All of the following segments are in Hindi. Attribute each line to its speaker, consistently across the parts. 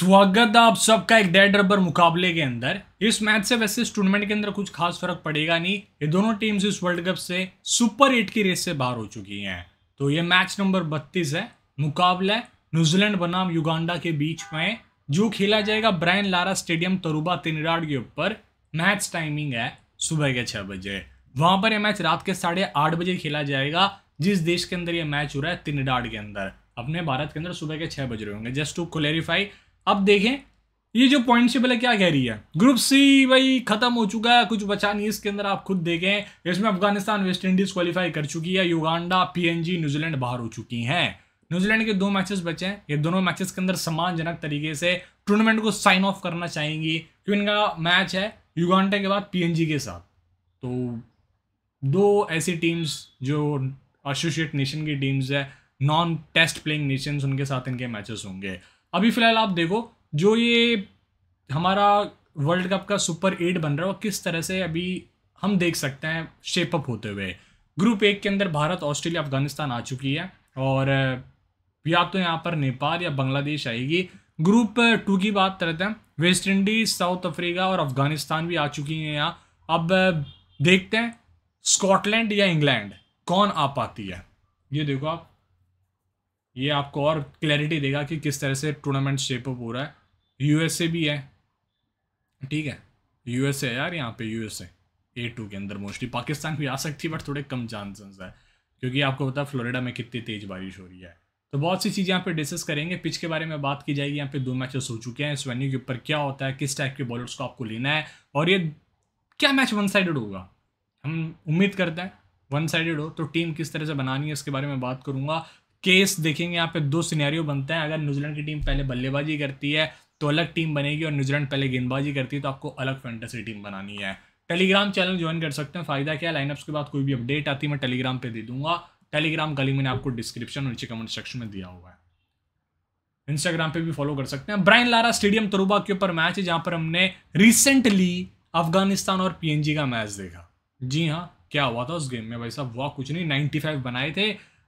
Speaker 1: स्वागत है आप सबका एक डेड रबर मुकाबले के अंदर इस मैच से वैसे इस टूर्नामेंट के अंदर कुछ खास फर्क पड़ेगा नहीं ये दोनों टीम्स इस वर्ल्ड कप से सुपर एट की रेस से बाहर हो चुकी हैं तो ये मैच नंबर 32 है मुकाबला न्यूजीलैंड बनाम युगांडा के बीच में जो खेला जाएगा Brian Lara stadium Tarouba Trinidad के ऊपर मैच टाइमिंग है सुबह के छः बजे वहाँ पर यह मैच रात के साढ़े आठ बजे खेला जाएगा जिस देश के अंदर यह मैच हो रहा है तिनराड के अंदर अपने भारत के अंदर सुबह के छः बज रहे होंगे जस्ट टू क्लेरिफाई अब देखें ये जो पॉइंट से पहले क्या कह रही है ग्रुप सी भाई खत्म हो चुका है कुछ बचा नहीं इसके अंदर आप खुद देखें इसमें अफगानिस्तान वेस्ट इंडीज क्वालिफाई कर चुकी है युगांडा पीएनजी न्यूजीलैंड बाहर हो चुकी हैं न्यूजीलैंड के दो मैचेस बचे हैं ये दोनों मैचेस के अंदर सम्मानजनक तरीके से टूर्नामेंट को साइन ऑफ करना चाहेंगी क्योंकि इनका मैच है युगांडा के बाद पी के साथ तो दो ऐसी टीम्स जो एसोसिएट नेशन की टीम्स है नॉन टेस्ट प्लेइंग नेशंस उनके साथ इनके मैचेस होंगे अभी फ़िलहाल आप देखो जो ये हमारा वर्ल्ड कप का सुपर एट बन रहा है वो किस तरह से अभी हम देख सकते हैं शेपअप होते हुए ग्रुप एक के अंदर भारत ऑस्ट्रेलिया अफगानिस्तान आ चुकी है और या तो यहाँ पर नेपाल या बांग्लादेश आएगी ग्रुप टू की बात करते हैं वेस्ट इंडीज़ साउथ अफ्रीका और अफगानिस्तान भी आ चुकी हैं यहाँ अब देखते हैं स्कॉटलैंड या इंग्लैंड कौन आ पाती है ये देखो आप ये आपको और क्लैरिटी देगा कि किस तरह से टूर्नामेंट शेपअप हो रहा है यूएसए भी है ठीक है यूएसए है यार यहाँ पे यूएसए ए टू के अंदर मोस्टली पाकिस्तान भी आ सकती है बट थोड़े कम चांसेस है क्योंकि आपको पता है फ्लोरिडा में कितनी तेज़ बारिश हो रही है तो बहुत सी चीज़ें यहाँ पे डिस्कस करेंगे पिच के बारे में बात की जाएगी यहाँ पे दो मैचेस हो चुके हैं इस वेन्यू के ऊपर क्या होता है किस टाइप के बॉलर्स को आपको लेना है और ये क्या मैच वन साइडेड होगा हम उम्मीद करते हैं वन साइडेड हो तो टीम किस तरह से बनानी है इसके बारे में बात करूंगा केस देखेंगे यहाँ पे दो सिनेरियो बनते हैं अगर न्यूजीलैंड की टीम पहले बल्लेबाजी करती है तो अलग टीम बनेगी और न्यूजीलैंड पहले गेंदबाजी करती है तो आपको अलग फैंटेसी टीम बनानी है टेलीग्राम चैनल ज्वाइन कर सकते हैं फ़ायदा क्या है लाइनअप्स के बाद कोई भी अपडेट आती है मैं टेलीग्राम पे दे दूंगा टेलीग्राम का लिंक मैंने आपको डिस्क्रिप्शन और नीचे कमेंट सेक्शन में दिया हुआ है इंस्टाग्राम पे भी फॉलो कर सकते हैं ब्राइन लारा स्टेडियम तरुबा के ऊपर मैच है जहां पर हमने रिसेंटली अफगानिस्तान और पीएनजी का मैच देखा जी हाँ क्या हुआ था उस गेम में भाई साहब वाह कुछ नहीं 95 बनाए थे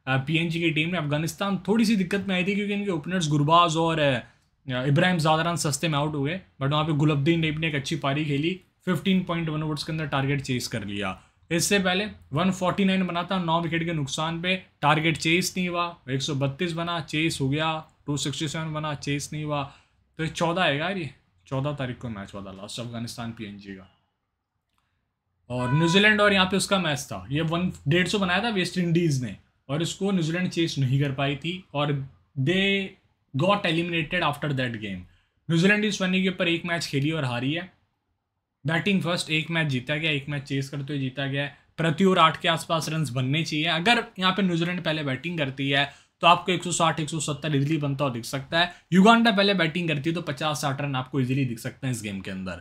Speaker 1: पीएनजी uh, की टीम में अफगानिस्तान थोड़ी सी दिक्कत में आई थी क्योंकि इनके ओपनर्स गुरबाज और uh, uh, इब्राहिम ज़ादरान सस्ते में आउट हुए बट वहाँ पे गुलब्दीन नेब ने एक अच्छी पारी खेली फिफ्टीन पॉइंट वन ओवर्स के अंदर टारगेट चेस कर लिया इससे पहले 149 बना था नौ विकेट के नुकसान पे टारगेट चेस नहीं हुआ 132 बना चेस हो गया 267 बना चेस नहीं हुआ तो ये चौदह आएगा यार ये चौदह तारीख को मैच हुआ था लास्ट अफगानिस्तान पी का और न्यूजीलैंड और यहाँ पे उसका मैच था ये वन डेढ़ सौ बनाया था वेस्ट इंडीज़ ने और इसको न्यूजीलैंड चेस नहीं कर पाई थी और they got eliminated after that game New Zealand इस वनडे के ऊपर एक मैच खेली और हारी है बैटिंग फर्स्ट एक मैच जीता गया एक मैच चेस करते हुए जीता गया प्रति ओवर आठ के आसपास रन बनने चाहिए अगर यहाँ पे न्यूजीलैंड पहले बैटिंग करती है तो आपको 160 170 इजीली बनता हुआ दिख सकता है युगांडा पहले बैटिंग करती है तो 50 साठ रन आपको इजीली दिख सकते हैं इस गेम के अंदर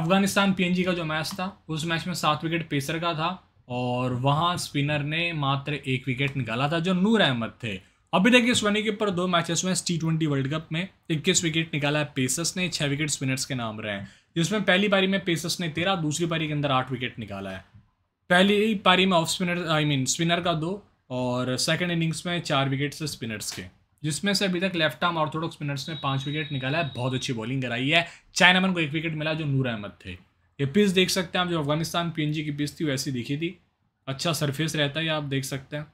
Speaker 1: अफगानिस्तान पीएनजी का जो मैच था उस मैच में सात विकेट पेसर का था और वहाँ स्पिनर ने मात्र एक विकेट निकाला था जो नूर अहमद थे अभी देखिए वनी के ऊपर दो मैचेस हुए हैं टी ट्वेंटी वर्ल्ड कप में इक्कीस विकेट निकाला है पेसस ने छः विकेट स्पिनर्स के नाम रहे हैं जिसमें पहली पारी में पेसस ने तेरह दूसरी पारी के अंदर आठ विकेट निकाला है पहली पारी में off spinner I mean spinner का दो और सेकेंड इनिंग्स में चार विकेट से स्पिनर्स के जिसमें से अभी तक लेफ्ट आर्म ऑर्थोडॉक्स स्पिनर्स ने पाँच विकेट निकाला है बहुत अच्छी बॉलिंग कराई है चाइनामन को एक विकेट मिला जो नूर अहमद थे ये पिच देख सकते हैं आप जो अफगानिस्तान पीएनजी की पिच थी वैसी दिखी थी अच्छा सरफेस रहता है आप देख सकते हैं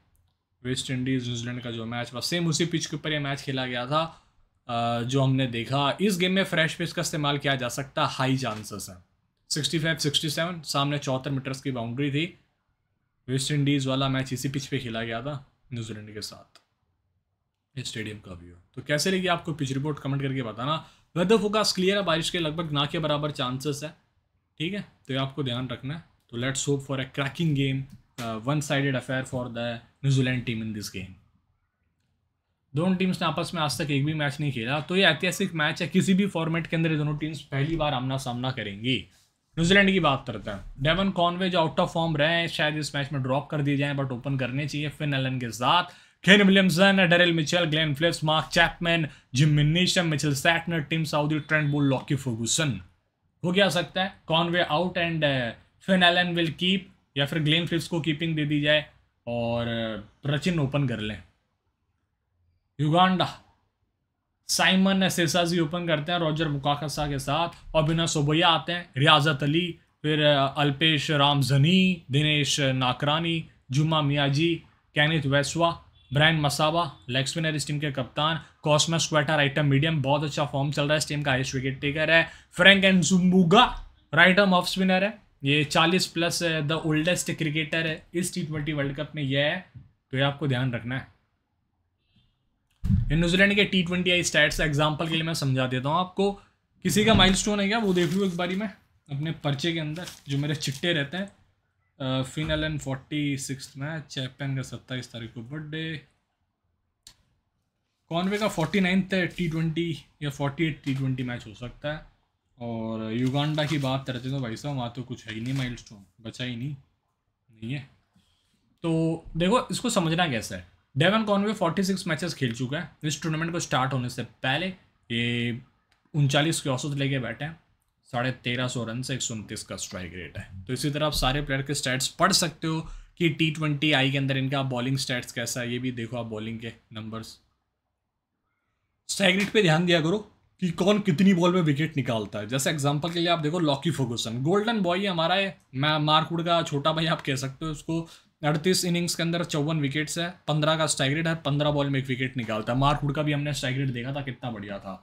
Speaker 1: वेस्ट इंडीज़ न्यूजीलैंड का जो मैच था सेम उसी पिच के ऊपर ये मैच खेला गया था जो हमने देखा इस गेम में फ्रेश पिच का इस्तेमाल किया जा सकता हाई चांसेस हैं सिक्सटी फाइव सिक्सटी सेवन सामने चौहत्तर मीटर्स की बाउंड्री थी वेस्ट इंडीज़ वाला मैच इसी पिच पे खेला गया था न्यूजीलैंड के साथ इस स्टेडियम का व्यू तो कैसे लगी आपको पिच रिपोर्ट कमेंट करके बताना वेदर फोकास क्लियर है बारिश के लगभग ना के बराबर चांसेस है ठीक है तो ये आपको ध्यान रखना है तो let's hope for a cracking game one sided affair for the New Zealand team in this game दोनों टीम्स ने आपस में आज तक एक भी मैच नहीं खेला तो ये ऐतिहासिक मैच है किसी भी फॉर्मेट के अंदर ये दोनों टीम्स पहली बार आमना सामना करेंगी न्यूजीलैंड की बात करते हैं डेवन कॉनवे जो आउट ऑफ फॉर्म रहे हैं शायद इस मैच में ड्रॉप कर दिए जाए बट ओपन करने चाहिए फिन एलन के साथ Kane Williamson Daryl Mitchell Glenn Phillips Mark Chapman Jim Neesham Mitchell Santner Tim Southee Trent Boult Lockie Ferguson हो गया सकता है Conway out and Finn Allen will keep या फिर ग्लेन फ्रिप्स को कीपिंग दे दी जाए और uh, रचिन ओपन कर लें युगांडा साइमन सेसाजी ओपन करते हैं रॉजर मुकाखसा के साथ और बिना सोबैया आते हैं रियाजत अली फिर Alpesh रामजनी Dinesh Nakrani Juma Miyagi Kenneth Waiswa Brian Masaba leg spinner इस टीम के कप्तान कॉस्मस क्वेटा राइटर मीडियम बहुत अच्छा फॉर्म चल रहा है इस टीम का हाइस्ट विकेट टेकर है Frank Nsubuga right arm off spinner है ये 40 प्लस द ओल्डेस्ट क्रिकेटर है इस टी ट्वेंटी वर्ल्ड कप में यह है तो ये आपको ध्यान रखना है न्यूजीलैंड के T twenty I stats example के लिए मैं समझा देता हूँ आपको किसी का माइलस्टोन है क्या वो देख लूँ एक बारी में अपने पर्चे के अंदर जो मेरे चिट्टे रहते हैं final and forty six match captain का सत्ताईस तारीख को बर्थडे कॉनवे का फोर्टी नाइन्थ टी ट्वेंटी या forty eight T twenty match हो सकता है और युगांडा की बात करते तो भाई साहब वहाँ तो कुछ है ही नहीं माइल बचा ही नहीं नहीं है तो देखो इसको समझना कैसा है डेवन कॉनवे सिक्स मैचेस खेल चुका है इस टूर्नामेंट को स्टार्ट होने से पहले ये उनचालीस के औसत लेके बैठे हैं साढ़े तेरह सौ रन से एक सौ उनतीस का स्ट्राइक रेट है तो इसी तरह आप सारे प्लेयर के स्टैट्स पढ़ सकते हो कि टी ट्वेंटी आई के अंदर इनका बॉलिंग स्टैट्स कैसा है ये भी देखो आप बॉलिंग के नंबर्स स्ट्राइक रेट पे ध्यान दिया करो कि कौन कितनी बॉल में विकेट निकालता है जैसे एग्जांपल के लिए आप देखो लॉकी फोगोसन गोल्डन बॉय हमारा है मारकुड़ का छोटा भाई आप कह सकते हो उसको अड़तीस इनिंग्स के अंदर चौवन विकेट्स है पंद्रह का स्ट्राइक रेट है पंद्रह बॉल में एक विकेट निकालता है मारकुड़ का भी हमने स्ट्राइक रेट देखा था कितना बढ़िया था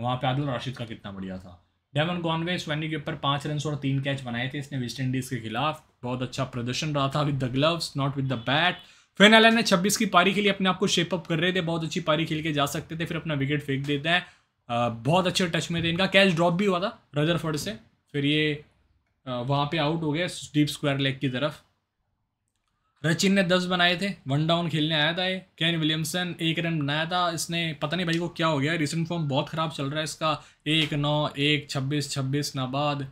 Speaker 1: वहाँ पे आदिल राशिद का कितना बढ़िया था डेवन गॉनवे इस के ऊपर पाँच रन और तीन कैच बनाए थे इसने वेस्ट इंडीज़ के खिलाफ बहुत अच्छा प्रदर्शन रहा था with the gloves not with the bat Finn Allen ने 26 की पारी के लिए अपने आप को अप कर रहे थे बहुत अच्छी पारी खेल के जा सकते थे फिर अपना विकेट फेंक देते हैं बहुत अच्छे टच में थे इनका कैच ड्रॉप भी हुआ था रजरफर्ड से फिर ये वहाँ पे आउट हो गए डीप स्क्वायर लेग की तरफ रचिन ने दस बनाए थे वन डाउन खेलने आया था ये कैन विलियमसन एक रन बनाया था इसने पता नहीं भाई को क्या हो गया रिसेंट फॉर्म बहुत ख़राब चल रहा है इसका एक नौ एक छब्बीस छब्बीस नाबाद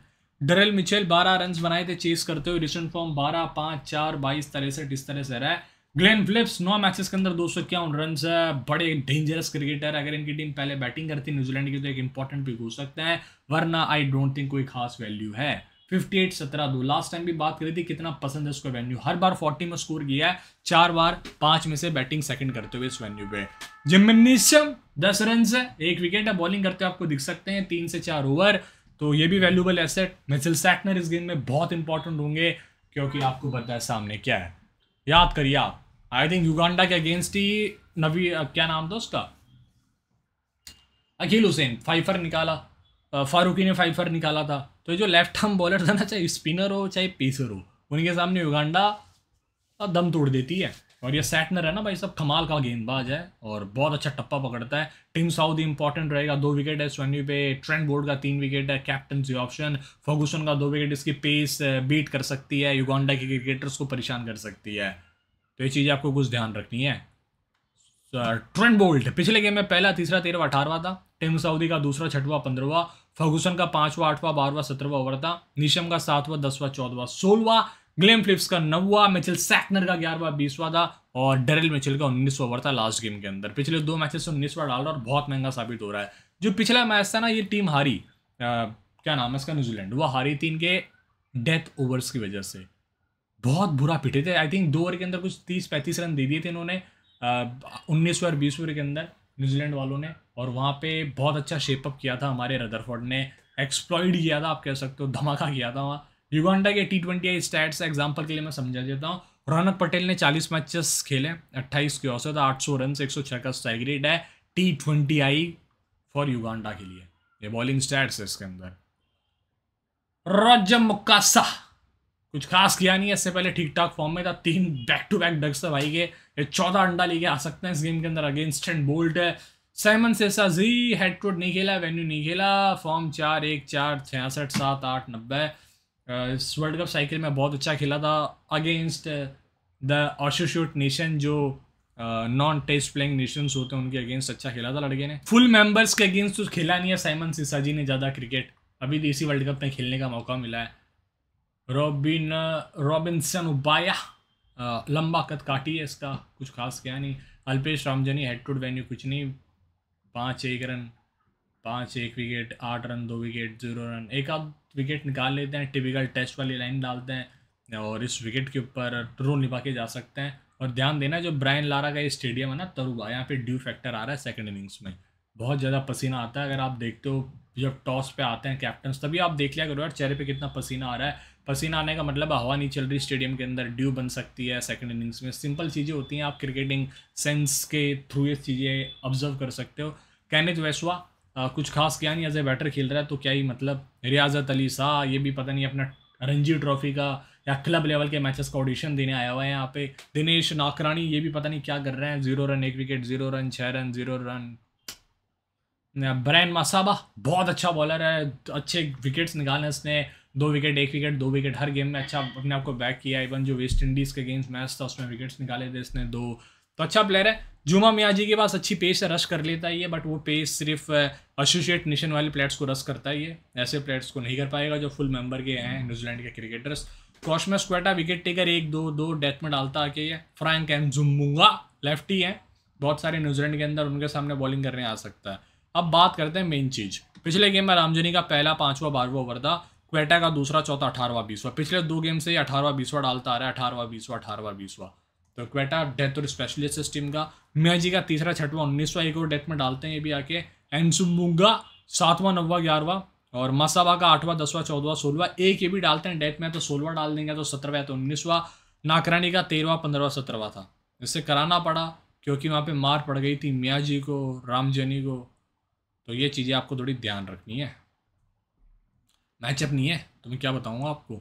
Speaker 1: डरेल मिचेल बारह रन बनाए थे चेस करते हुए रिसेंट फॉर्म बारह पाँच चार बाईस तिरसठ इस तरह से रहा है ग्लेन फिलिप्स नौ मैचेस के अंदर दो सौ इक्यावन रन है बड़े डेंजरस क्रिकेटर अगर इनकी टीम पहले बैटिंग करती न्यूजीलैंड की तो एक इंपॉर्टेंट भी हो सकता है वरना आई डोंट थिंक कोई खास वैल्यू है फिफ्टी एट सत्रह दो लास्ट टाइम भी बात करी थी कितना पसंद है उसको वेन्यू हर बार फोर्टी में स्कोर किया है चार बार पांच में से बैटिंग सेकंड करते हुए इस वेन्यू पे जिम्निशम दस रन है एक विकेट है बॉलिंग करते हुए आपको दिख सकते हैं तीन से चार ओवर तो ये भी वैल्यूबल एसेट मिसिल सैकनर इस गेम में बहुत इंपॉर्टेंट होंगे क्योंकि आपको पता है सामने क्या है याद करिए आप आई थिंक युगांडा के अगेंस्ट ही नवी क्या नाम था उसका अखिल हुसैन फाइफर निकाला फारूकी ने फाइफर निकाला था तो ये जो लेफ्ट हम बॉलर था ना चाहे स्पिनर हो चाहे पेसर हो उनके सामने युगांडा दम तोड़ देती है और ये सेटनर है ना भाई सब कमाल का गेंदबाज है और बहुत अच्छा टप्पा पकड़ता है टीम साउथ इंपॉर्टेंट रहेगा दो विकेट है स्वेन्यू पे ट्रेंड बोर्ड का तीन विकेट है कैप्टनसी ऑप्शन फोगुसन का दो विकेट इसकी पेस बीट कर सकती है युगांडा के क्रिकेटर्स को परेशान कर सकती है तो ये चीज़ आपको कुछ ध्यान रखनी है ट्रेंड बोल्ट पिछले गेम में पहला तीसरा तेरहवा अठारवा था टेम सऊदी का दूसरा छठवा पंद्रवा फर्गूसन का पांचवा आठवां बारवा सत्रहवा ओवर था निशम का सातवा दसवा चौदवा सोलवा ग्लेम फ्लिप्स का नौवा मिचिल सैकनर का ग्यारहवा बीसवा था और डेरिल मिचिल का उन्नीसवा ओवर था लास्ट गेम के अंदर पिछले दो मैचेस से उन्नीसवा डाल रहा और बहुत महंगा साबित हो रहा है जो पिछला मैच था ना ये टीम हारी आ, क्या नाम है इसका न्यूजीलैंड वो हारी थी इनके डेथ ओवर्स की वजह से बहुत बुरा पिटे थे आई थिंक दो ओवर के अंदर कुछ तीस पैंतीस रन दे दिए थे इन्होंने उन्नीस ओवर बीस ओवर के अंदर न्यूजीलैंड वालों ने और वहाँ पे बहुत अच्छा शेपअप किया था हमारे रदरफोर्ड ने एक्सप्लॉयड किया था आप कह सकते हो धमाका किया था वहाँ युगांडा के टी ट्वेंटी स्टैट्स एग्जाम्पल के लिए मैं समझा देता हूँ रौनक पटेल ने 40 मैचेस खेले 28 के औसत आठ सौ रन एक सौ छः का स्ट्राइक रेट है T twenty I for Uganda के लिए ये बॉलिंग स्टैट्स है इसके अंदर रोजमुक्का कुछ खास किया नहीं है इससे पहले ठीक ठाक फॉर्म में था तीन बैक टू बैक डग्स था भाई के ये चौदह अंडा लेके आ सकते हैं इस गेम के अंदर अगेंस्ट एंड बोल्ट है सैमन सेसा जी हेड टूट नहीं खेला वेन्यू नहीं खेला फॉर्म चार एक चार छियासठ सात आठ नब्बे इस वर्ल्ड कप साइकिल में बहुत अच्छा खेला था अगेंस्ट द ऑशोशूट नेशन जो नॉन टेस्ट प्लेइंग नेशंस होते हैं उनके अगेंस्ट अच्छा खेला था लड़के ने फुल मेंबर्स के अगेंस्ट तो खेला नहीं है साइमन सिसा जी ने ज़्यादा क्रिकेट अभी तो इसी वर्ल्ड कप में खेलने का मौका मिला है रॉबिन रॉबिनसन उबाया लंबा कद काटी है इसका कुछ खास क्या नहीं Alpesh Ramjani head to venue कुछ नहीं पाँच एक रन पाँच एक विकेट आठ रन दो विकेट जीरो रन एक आध विकेट निकाल लेते हैं टिपिकल टेस्ट वाली लाइन डालते हैं और इस विकेट के ऊपर रोल निभा के जा सकते हैं और ध्यान देना जो ब्रायन लारा का ये स्टेडियम है ना तरुबा यहाँ पे ड्यू फैक्टर आ रहा है सेकंड इनिंग्स में बहुत ज़्यादा पसीना आता है अगर आप देखते हो जब टॉस पे आते हैं कैप्टन तभी आप देख लिया करो यार चेहरे पे कितना पसीना आ रहा है पसीना आने का मतलब हवा नहीं चल रही स्टेडियम के अंदर ड्यू बन सकती है सेकेंड इनिंग्स में सिंपल चीज़ें होती हैं आप क्रिकेटिंग सेंस के थ्रू ये चीज़ें ऑब्जर्व कर सकते हो कैनेज वैसवा कुछ खास किया नहीं एज ए बैटर खेल रहा है तो क्या ही मतलब रियाजत अली शाह ये भी पता नहीं अपना रणजी ट्रॉफी का या क्लब लेवल के मैचेस का ऑडिशन देने आया हुआ है यहाँ पे दिनेश नाकरानी ये भी पता नहीं क्या कर रहे हैं जीरो रन एक विकेट जीरो रन छः run zero run Brian Masaba बहुत अच्छा बॉलर है अच्छे विकेट्स निकाले उसने दो विकेट एक विकेट दो विकेट हर गेम में अच्छा अपने आप को बैक किया इवन जो वेस्ट इंडीज़ के गेम्स मैच था उसमें विकेट्स निकाले थे इसने दो तो अच्छा प्लेयर है जुमा मियाँ जी के पास अच्छी पेस है रश कर लेता ही है बट वो पेस सिर्फ एसोसिएट नेशन वाले प्लेयर्स को रश करता ही है ऐसे प्लेयर्स को नहीं कर पाएगा जो फुल मेंबर के हैं न्यूजीलैंड के क्रिकेटर्स कॉशमा स्क्वेटा विकेट टेकर एक दो दो डेथ में डालता आके ये फ्रैंक एम जुम्बुंगा लेफ्टी हैं बहुत सारे न्यूजीलैंड के अंदर उनके सामने बॉलिंग करने आ सकता है अब बात करते हैं मेन चीज़ पिछले गेम में रामजनी का पहला पाँचवा बारहवा ओवर था क्वेटा का दूसरा चौथा अठारवा बीसवा पिछले दो गेम से ही अठारवा बीसवा डालता आ रहा है अठारवा बीसवा अठारवा बीसवा तो क्वेटा डेथ और स्पेशलिस्ट टीम का मैजी का तीसरा छठवा उन्नीसवा एक और डेथ में डालते हैं ये भी आके एनसुमुगा सातवां नौवा ग्यारहवा और मसाबा का आठवां दसवां चौदवा सोलवा एक ये भी डालते हैं डेथ में तो सोलवा डाल देंगे तो सत्रहवा तो उन्नीसवा नाकरानी का तेरहवा पंद्रहवा सत्रहवा था इससे कराना पड़ा क्योंकि वहाँ पे मार पड़ गई थी मियाँ जी को रामजनी को तो ये चीज़ें आपको थोड़ी ध्यान रखनी है मैचअप नहीं है तो मैं क्या बताऊँगा आपको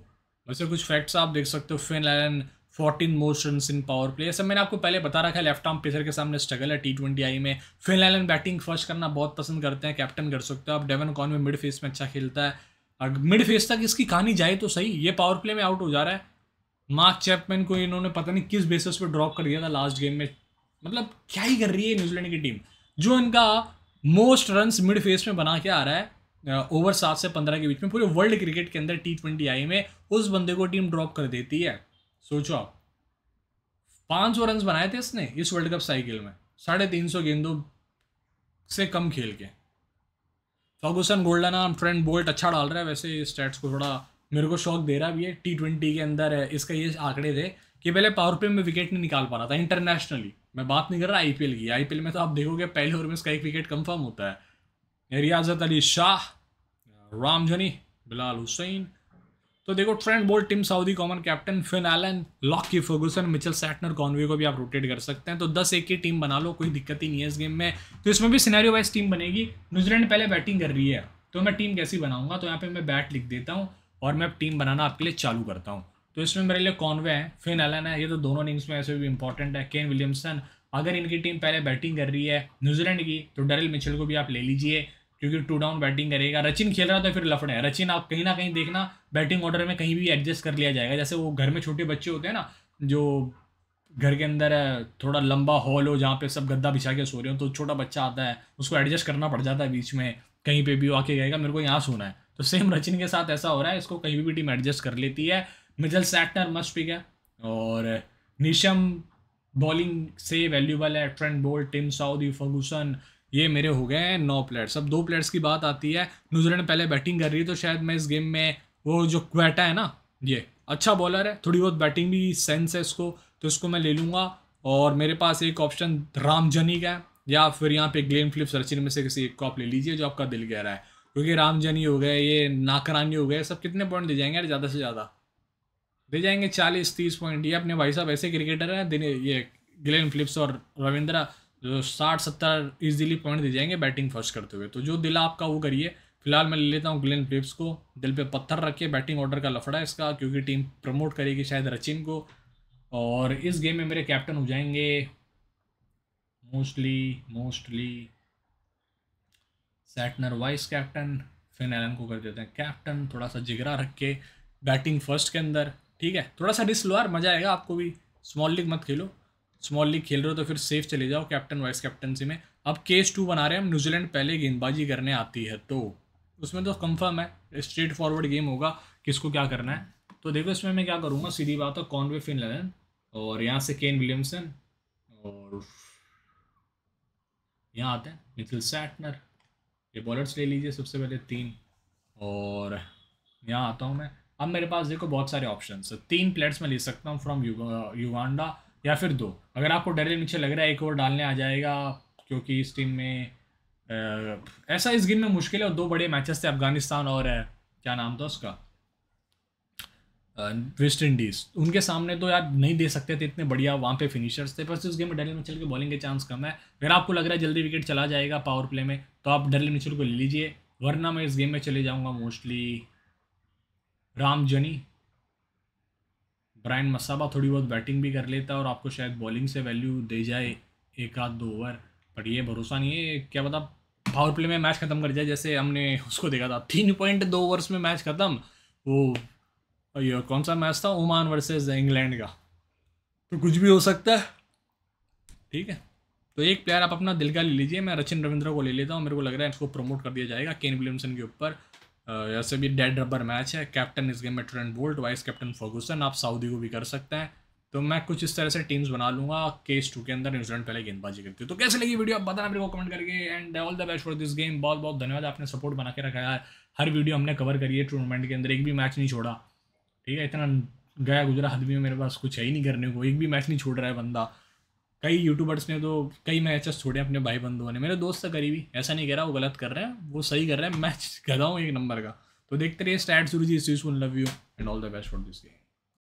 Speaker 1: वैसे कुछ फैक्ट्स आप देख सकते हो Finn Allen fourteen most run in power play सब मैंने आपको पहले बता रखा है लेफ्ट आर्म पेसर के सामने स्ट्रगल है टी ट्वेंटी आई में फिनलैंड बैटिंग फर्स्ट करना बहुत पसंद करते हैं कैप्टन कर सकते हो आप डेवन कॉन में मिड फेस में अच्छा खेलता है और मिड फेस तक इसकी कहानी जाए तो सही ये पावर प्ले में आउट हो जा रहा है मार्क चैपमैन को इन्होंने पता नहीं किस बेसिस पर ड्रॉप कर दिया था लास्ट गेम में मतलब क्या ही कर रही है न्यूजीलैंड की टीम जो इनका मोस्ट रन मिड फेस में बना के आ रहा है ओवर सात से पंद्रह के बीच में पूरे वर्ल्ड क्रिकेट के अंदर टी ट्वेंटी आई में उस बंदे को टीम ड्रॉप कर देती है सोचो आप पाँच सौ रन बनाए थे इसने इस वर्ल्ड कप साइकिल में साढ़े तीन सौ गेंदों से कम खेल के फर्गूसन गोल्डन आर्म बोल्ट अच्छा डाल रहा है वैसे स्टैट्स को थोड़ा मेरे को शौक दे रहा भी है टी ट्वेंटी के अंदर इसका ये आंकड़े थे कि पहले पावर प्ले में विकेट नहीं निकाल पा रहा था इंटरनेशनली मैं बात नहीं कर रहा आईपीएल की आईपीएल में तो आप देखोगे पहले ओवर में इसका एक विकेट कंफर्म होता है रियाजत अली शाह रामजनी बिलाल हुसैन तो देखो Trent Boult Tim Southee common captain Finn Allen Lockie Ferguson Mitchell Santner Conway को भी आप रोटेट कर सकते हैं तो दस एक की टीम बना लो कोई दिक्कत ही नहीं है इस गेम में तो इसमें भी सिनेरियो वाइज टीम बनेगी न्यूजीलैंड पहले बैटिंग कर रही है तो मैं टीम कैसी बनाऊंगा तो यहाँ पे मैं बैट लिख देता हूँ और मैं टीम बनाना आपके लिए चालू करता हूँ तो इसमें मेरे लिए कॉनवे है फिन एलन है ये तो दोनों इनिंग्स में ऐसे भी इंपॉर्टेंट है केन विलियमसन अगर इनकी टीम पहले बैटिंग कर रही है न्यूजीलैंड की तो डरिल मिचल को भी आप ले लीजिए क्योंकि टू डाउन बैटिंग करेगा रचिन खेल रहा है तो फिर लफड़े हैं रचिन आप कहीं ना कहीं देखना बैटिंग ऑर्डर में कहीं भी एडजस्ट कर लिया जाएगा जैसे वो घर में छोटे बच्चे होते हैं ना जो घर के अंदर थोड़ा लंबा हॉल हो जहाँ पे सब गद्दा बिछा के सो रहे हो तो छोटा बच्चा आता है उसको एडजस्ट करना पड़ जाता है बीच में कहीं पे भी आके गएगा मेरे को यहाँ सोना है तो सेम रचिन के साथ ऐसा हो रहा है इसको कहीं भी टीम एडजस्ट कर लेती है मिजल सैक्टर मस्ट पिक है और निशम बॉलिंग से वैल्यूबल है Trent Boult Tim Southee Ferguson ये मेरे हो गए हैं नौ प्लेयर्स अब दो प्लेयर्स की बात आती है न्यूजीलैंड पहले बैटिंग कर रही है तो शायद मैं इस गेम में वो जो क्वेटा है ना ये अच्छा बॉलर है थोड़ी बहुत बैटिंग भी सेंस है इसको तो इसको मैं ले लूँगा और मेरे पास एक ऑप्शन रामजनी का है या फिर यहाँ पे ग्लेन फ्लिप सर्चिन में से किसी एक को आप ले लीजिए जो आपका दिल गहरा है क्योंकि रामजनी हो गए ये नाकरानी हो गए सब कितने पॉइंट दे जाएंगे यार ज़्यादा से ज़्यादा दे जाएंगे चालीस तीस पॉइंट ये अपने भाई साहब ऐसे क्रिकेटर हैं दिन ये ग्लेन फ्लिप्स और रविंद्रा जो साठ सत्तर इजीली पॉइंट दे जाएंगे बैटिंग फर्स्ट करते हुए तो जो दिल आपका वो करिए फिलहाल मैं ले लेता हूँ ग्लेन फिलिप्स को दिल पे पत्थर रखिए बैटिंग ऑर्डर का लफड़ा है इसका क्योंकि टीम प्रमोट करेगी शायद रचिन को और इस गेम में मेरे कैप्टन हो जाएंगे mostly mostly Santner vice captain Finn Allen को कर देते हैं कैप्टन थोड़ा सा जिगरा रख के बैटिंग फर्स्ट के अंदर ठीक है थोड़ा सा डिसलोअर मज़ा आएगा आपको भी स्मॉल लीग मत खेलो स्मॉल लीग खेल रहे हो तो फिर सेफ चले जाओ कैप्टन वाइस कैप्टनसी में अब केस टू बना रहे हैं हम न्यूजीलैंड पहले गेंदबाजी करने आती है तो उसमें तो कंफर्म है स्ट्रेट फॉरवर्ड गेम होगा किसको क्या करना है तो देखो इसमें मैं क्या करूँगा सीधी बात है कॉनवे फिनलैंड और यहाँ से केन विलियमसन और यहाँ आते हैं मिथिल सैटनर ये बॉलर्स ले लीजिए सबसे पहले तीन और यहाँ आता हूँ मैं अब मेरे पास देखो बहुत सारे ऑप्शन है तीन प्लेयर्स मैं ले सकता हूँ फ्रॉम युगांडा या फिर दो अगर आपको डेरिल मिचल लग रहा है एक ओवर डालने आ जाएगा क्योंकि इस टीम में ऐसा इस गेम में मुश्किल है और दो बड़े मैचेस थे अफगानिस्तान और क्या नाम था उसका वेस्ट इंडीज़ उनके सामने तो यार नहीं दे सकते थे इतने बढ़िया वहाँ पे फिनिशर्स थे बस इस गेम में डेरिल मिचल के बॉलिंग के चांस कम है अगर आपको लग रहा है जल्दी विकेट चला जाएगा पावर प्ले में तो आप डेरिल मिचल को ले लीजिए वरना मैं इस गेम में चले जाऊँगा मोस्टली राम जनी ब्रायन मसाबा थोड़ी बहुत बैटिंग भी कर लेता है और आपको शायद बॉलिंग से वैल्यू दे जाए एक आध दो ओवर बट ये भरोसा नहीं है क्या पता पावर प्ले में मैच ख़त्म कर जाए जैसे हमने उसको देखा था तीन पॉइंट दो ओवर्स में मैच ख़त्म वो ये कौन सा मैच था ओमान वर्सेस इंग्लैंड का तो कुछ भी हो सकता है ठीक है तो एक प्लेयर आप अपना दिल का ले लीजिए मैं रचिन रविंद्र को ले लेता हूँ मेरे को लग रहा है इसको प्रमोट कर दिया जाएगा केन विलियमसन के ऊपर वैसे भी डेड रबर मैच है कैप्टन इस गेम में Trent Boult vice captain Ferguson आप सऊदी को भी कर सकते हैं तो मैं कुछ इस तरह से टीम्स बना लूँगा केस टू के अंदर न्यूजीलैंड पहले गेंदबाजी करती है तो कैसे लगी वीडियो आप बताना मेरे को कमेंट करके and all the best for this game बहुत बहुत धन्यवाद आपने सपोर्ट बना के रखा है हर वीडियो हमने कवर करी है टूर्नामेंट के अंदर एक भी मैच नहीं छोड़ा ठीक है इतना गया गुजरा हदमी में मेरे पास कुछ है ही नहीं करने को एक भी मैच नहीं छोड़ रहा है बंदा कई यूट्यूबर्स ने तो कई मैचेस छोड़े अपने भाई बंधुओं ने मेरे दोस्त है करीबी ऐसा नहीं कह रहा वो गलत कर रहे हैं वो सही कर रहे हैं मैच गदा हूँ एक नंबर का तो देखते रहिए स्टैट सूरज इस love you and all the best for this game